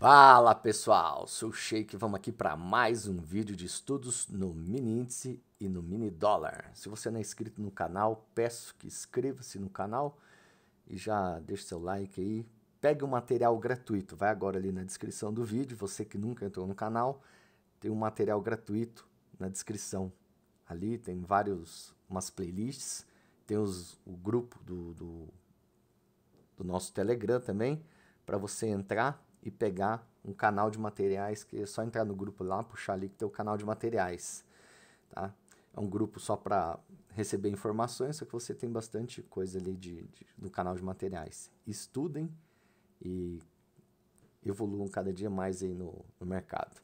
Fala pessoal, sou o Sheik e vamos aqui para mais um vídeo de estudos no mini índice e no mini dólar. Se você não é inscrito no canal, peço que inscreva-se no canal e já deixe seu like aí. Pegue o um material gratuito, vai agora ali na descrição do vídeo. Você que nunca entrou no canal, tem um material gratuito na descrição. Ali tem vários, umas playlists, tem os, o grupo do, do do nosso Telegram também, para você entrar e pegar um canal de materiais, que é só entrar no grupo lá, puxar ali que tem o canal de materiais. Tá? É um grupo só para receber informações, só que você tem bastante coisa ali de, de, no canal de materiais. Estudem e evoluam cada dia mais aí no, no mercado.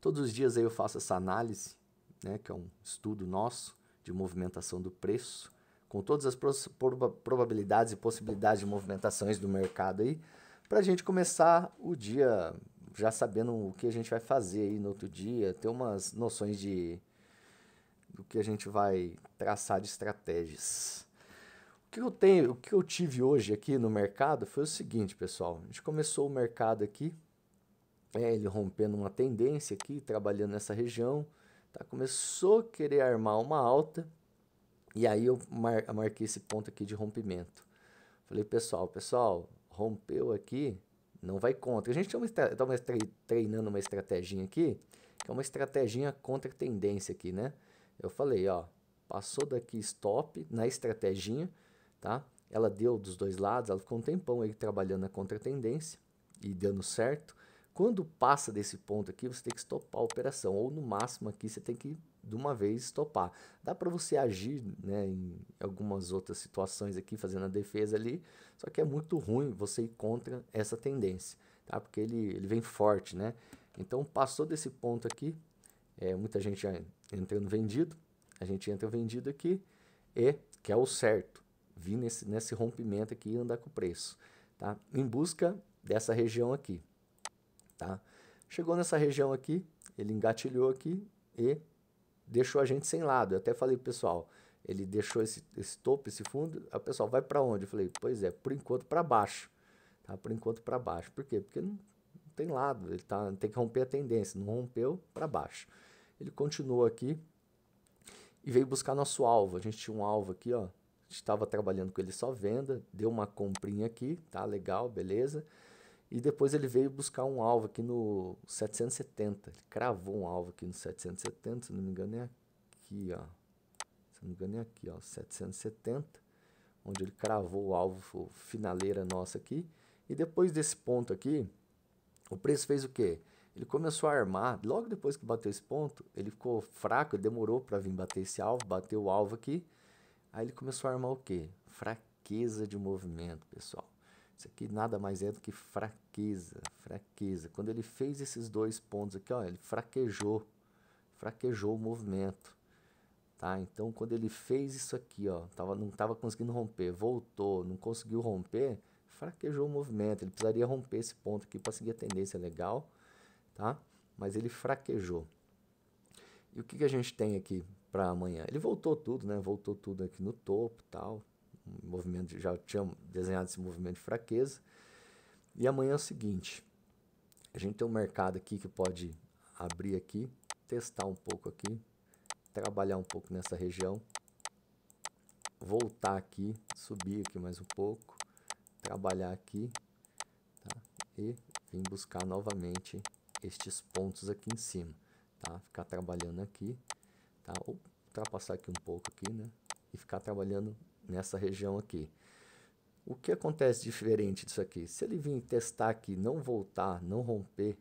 Todos os dias aí eu faço essa análise, né, que é um estudo nosso de movimentação do preço, com todas as probabilidades e possibilidades de movimentações do mercado aí para a gente começar o dia já sabendo o que a gente vai fazer aí no outro dia, ter umas noções de do que a gente vai traçar de estratégias. O que eu tenho, o que eu tive hoje aqui no mercado foi o seguinte, pessoal. A gente começou o mercado aqui, é, ele rompendo uma tendência aqui, trabalhando nessa região, tá? Começou a querer armar uma alta e aí eu mar marquei esse ponto aqui de rompimento. Falei, pessoal, pessoal, rompeu aqui, não vai contra. A gente está tá treinando uma estratégia aqui, que é uma estratégia contra tendência aqui, né? Eu falei, ó, passou daqui stop na estratégia, tá? Ela deu dos dois lados, ela ficou um tempão aí trabalhando na contra tendência e dando certo. Quando passa desse ponto aqui, você tem que stopar a operação, ou no máximo aqui você tem que de uma vez topar. Dá para você agir né, em algumas outras situações aqui, fazendo a defesa ali, só que é muito ruim você ir contra essa tendência, tá? porque ele, ele vem forte. Né? Então, passou desse ponto aqui, é, muita gente já entrando vendido, a gente entra vendido aqui, e que é o certo, vir nesse, nesse rompimento aqui e andar com o preço. Tá? Em busca dessa região aqui. Tá? Chegou nessa região aqui, ele engatilhou aqui e deixou a gente sem lado. Eu até falei pessoal, ele deixou esse, esse topo, esse fundo, a pessoal vai para onde? Eu falei, pois é, por enquanto para baixo. Tá? Por enquanto para baixo. Por quê? Porque não, não tem lado, ele tá, tem que romper a tendência, não rompeu para baixo. Ele continuou aqui e veio buscar nosso alvo. A gente tinha um alvo aqui, ó. A gente estava trabalhando com ele só venda, deu uma comprinha aqui, tá legal, beleza. E depois ele veio buscar um alvo aqui no 770. Ele cravou um alvo aqui no 770, se não me engano, é aqui, ó. Se não me engano, é aqui, ó. 770. Onde ele cravou o alvo finaleira nossa aqui. E depois desse ponto aqui, o preço fez o quê? Ele começou a armar. Logo depois que bateu esse ponto, ele ficou fraco demorou para vir bater esse alvo. Bateu o alvo aqui. Aí ele começou a armar o quê? Fraqueza de movimento, pessoal. Isso aqui nada mais é do que fraqueza, fraqueza. Quando ele fez esses dois pontos aqui, ó, ele fraquejou, fraquejou o movimento. Tá? Então, quando ele fez isso aqui, ó, tava, não estava conseguindo romper, voltou, não conseguiu romper, fraquejou o movimento. Ele precisaria romper esse ponto aqui para seguir a tendência legal, tá? mas ele fraquejou. E o que, que a gente tem aqui para amanhã? Ele voltou tudo, né? voltou tudo aqui no topo tal, movimento já tinha desenhado esse movimento de fraqueza. E amanhã é o seguinte, a gente tem um mercado aqui que pode abrir aqui, testar um pouco aqui, trabalhar um pouco nessa região, voltar aqui, subir aqui mais um pouco, trabalhar aqui tá? e vir buscar novamente estes pontos aqui em cima, tá? Ficar trabalhando aqui, tá? Ou ultrapassar aqui um pouco aqui, né? E ficar trabalhando nessa região aqui. O que acontece diferente disso aqui? Se ele vir testar aqui, não voltar, não romper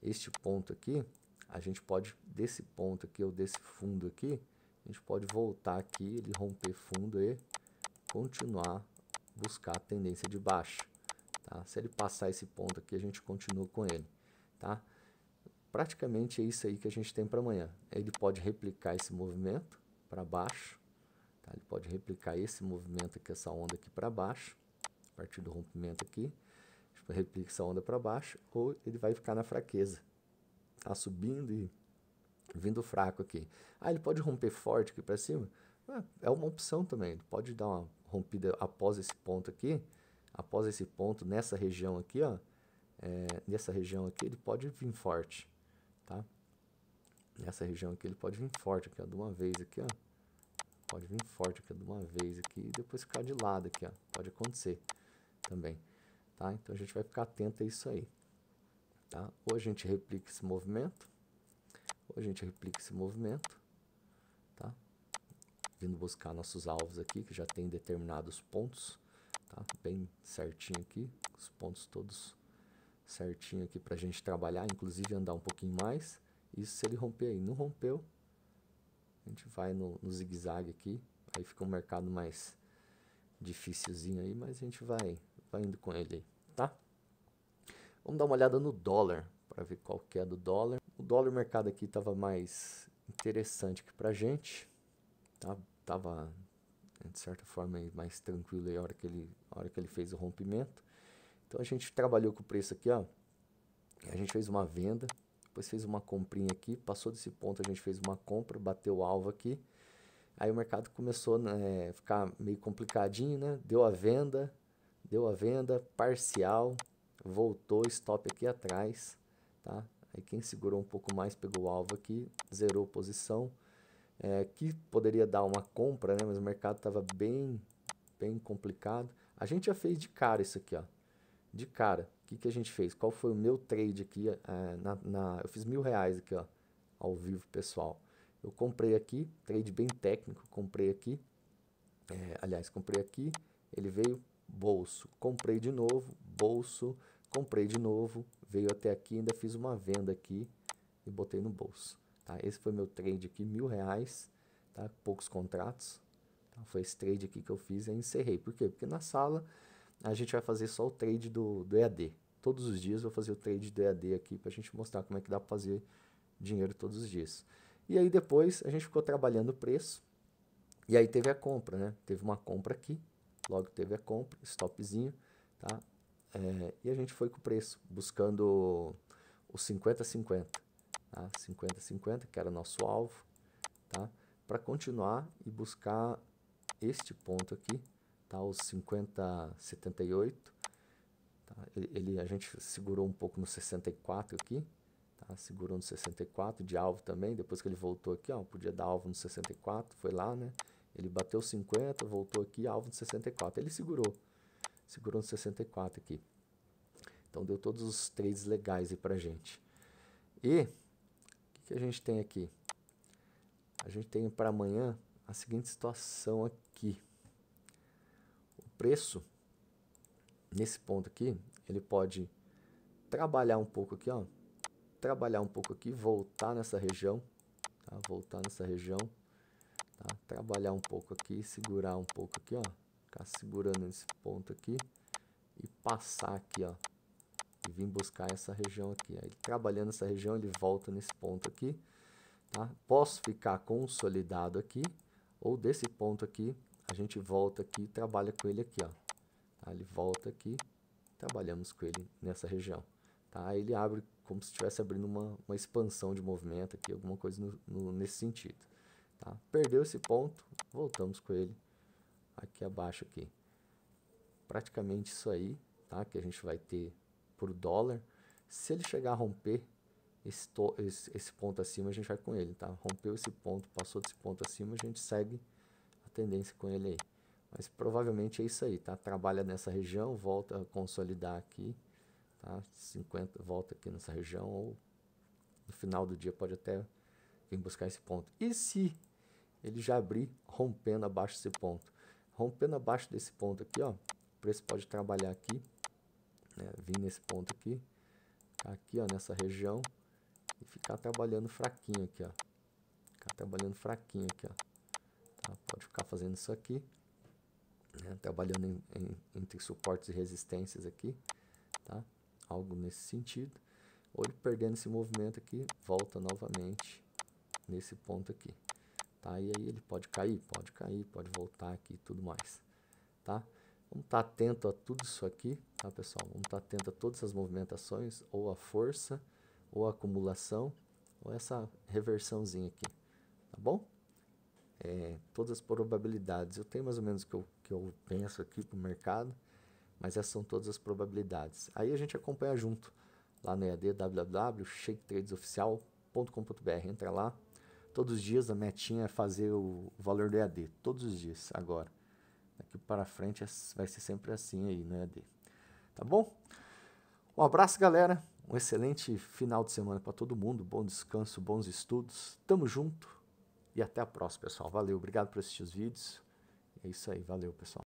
este ponto aqui, a gente pode, desse ponto aqui ou desse fundo aqui, a gente pode voltar aqui, ele romper fundo e continuar buscar a tendência de baixa. Tá? Se ele passar esse ponto aqui, a gente continua com ele. Tá? Praticamente é isso aí que a gente tem para amanhã. Ele pode replicar esse movimento para baixo, Tá? Ele pode replicar esse movimento aqui, essa onda aqui para baixo, a partir do rompimento aqui, tipo, replica essa onda para baixo, ou ele vai ficar na fraqueza, tá? subindo e vindo fraco aqui. Ah, ele pode romper forte aqui para cima? Ah, é uma opção também, ele pode dar uma rompida após esse ponto aqui, após esse ponto, nessa região aqui, ó, é, nessa região aqui, ele pode vir forte, tá? Nessa região aqui, ele pode vir forte, aqui, ó, de uma vez aqui, ó. Pode vir forte aqui de uma vez aqui e depois ficar de lado aqui, ó. Pode acontecer também, tá? Então a gente vai ficar atento a isso aí, tá? Ou a gente replica esse movimento, ou a gente replica esse movimento, tá? Vindo buscar nossos alvos aqui, que já tem determinados pontos, tá? Bem certinho aqui, os pontos todos certinho aqui para a gente trabalhar, inclusive andar um pouquinho mais. Isso se ele romper aí. Não rompeu, a gente vai no, no zigue-zague aqui, aí fica um mercado mais difícilzinho aí, mas a gente vai, vai indo com ele aí, tá? Vamos dar uma olhada no dólar, para ver qual que é do dólar. O dólar mercado aqui estava mais interessante que pra gente, tá? Tava de certa forma mais tranquilo aí a hora que ele, a hora que ele fez o rompimento. Então a gente trabalhou com o preço aqui, ó. A gente fez uma venda depois fez uma comprinha aqui, passou desse ponto, a gente fez uma compra, bateu o alvo aqui. Aí o mercado começou a né, ficar meio complicadinho, né? Deu a venda, deu a venda parcial, voltou stop aqui atrás, tá? Aí quem segurou um pouco mais pegou o alvo aqui, zerou posição, é, que poderia dar uma compra, né? Mas o mercado estava bem, bem complicado. A gente já fez de cara isso aqui, ó, de cara que, que a gente fez? Qual foi o meu trade aqui? É, na, na, eu fiz mil reais aqui, ó, ao vivo, pessoal. Eu comprei aqui, trade bem técnico, comprei aqui. É, aliás, comprei aqui, ele veio, bolso. Comprei de novo, bolso. Comprei de novo, veio até aqui, ainda fiz uma venda aqui e botei no bolso. Tá? Esse foi meu trade aqui, mil reais, tá? poucos contratos. Tá? Foi esse trade aqui que eu fiz e encerrei. Por quê? Porque na sala a gente vai fazer só o trade do, do EAD todos os dias vou fazer o trade de EAD aqui para a gente mostrar como é que dá para fazer dinheiro todos os dias. E aí depois a gente ficou trabalhando o preço e aí teve a compra, né? Teve uma compra aqui, logo teve a compra, stopzinho, tá? É, e a gente foi com o preço, buscando o 50-50, tá? 50-50, que era o nosso alvo, tá? Para continuar e buscar este ponto aqui, tá? Os 50-78, Tá? Ele, ele, a gente segurou um pouco no 64 aqui, tá? segurou no 64 de alvo também, depois que ele voltou aqui, ó, podia dar alvo no 64, foi lá, né? Ele bateu 50, voltou aqui, alvo no 64, ele segurou, segurou no 64 aqui. Então deu todos os trades legais aí pra gente. E o que, que a gente tem aqui? A gente tem para amanhã a seguinte situação aqui. O preço nesse ponto aqui, ele pode trabalhar um pouco aqui, ó. Trabalhar um pouco aqui, voltar nessa região, tá? Voltar nessa região, tá? Trabalhar um pouco aqui, segurar um pouco aqui, ó. Ficar segurando nesse ponto aqui e passar aqui, ó. E vir buscar essa região aqui. Aí, trabalhando essa região, ele volta nesse ponto aqui, tá? Posso ficar consolidado aqui ou desse ponto aqui, a gente volta aqui e trabalha com ele aqui, ó ele volta aqui, trabalhamos com ele nessa região. Tá? Aí ele abre como se estivesse abrindo uma, uma expansão de movimento aqui, alguma coisa no, no, nesse sentido. Tá? Perdeu esse ponto, voltamos com ele aqui abaixo aqui. Praticamente isso aí, tá? Que a gente vai ter por dólar. Se ele chegar a romper esse, esse, esse, ponto acima, a gente vai com ele, tá? Rompeu esse ponto, passou desse ponto acima, a gente segue a tendência com ele aí. Mas provavelmente é isso aí, tá? Trabalha nessa região, volta a consolidar aqui, tá? 50, volta aqui nessa região ou no final do dia pode até vir buscar esse ponto. E se ele já abrir rompendo abaixo desse ponto? Rompendo abaixo desse ponto aqui, ó, o preço pode trabalhar aqui, né? Vir nesse ponto aqui, tá? aqui, ó, nessa região e ficar trabalhando fraquinho aqui, ó. Ficar trabalhando fraquinho aqui, ó. Tá? Pode ficar fazendo isso aqui né? trabalhando em, em, entre suportes e resistências aqui, tá? algo nesse sentido. Ou ele perdendo esse movimento aqui, volta novamente nesse ponto aqui. Tá? E aí ele pode cair, pode cair, pode voltar aqui e tudo mais. Tá? Vamos estar tá atento a tudo isso aqui, tá pessoal? Vamos estar tá atento a todas essas movimentações, ou a força, ou a acumulação, ou essa reversãozinha aqui, tá bom? é, todas as probabilidades. Eu tenho mais ou menos o que eu, que eu penso aqui para o mercado, mas essas são todas as probabilidades. Aí a gente acompanha junto lá no EAD www.shaketradesoficial.com.br. Entra lá. Todos os dias a metinha é fazer o valor do EAD. Todos os dias, agora. Daqui para frente é vai ser sempre assim aí no EAD. Tá bom? Um abraço, galera. Um excelente final de semana para todo mundo. Bom descanso, bons estudos. Tamo junto. E até a próxima, pessoal. Valeu, obrigado por assistir os vídeos. É isso aí, valeu, pessoal.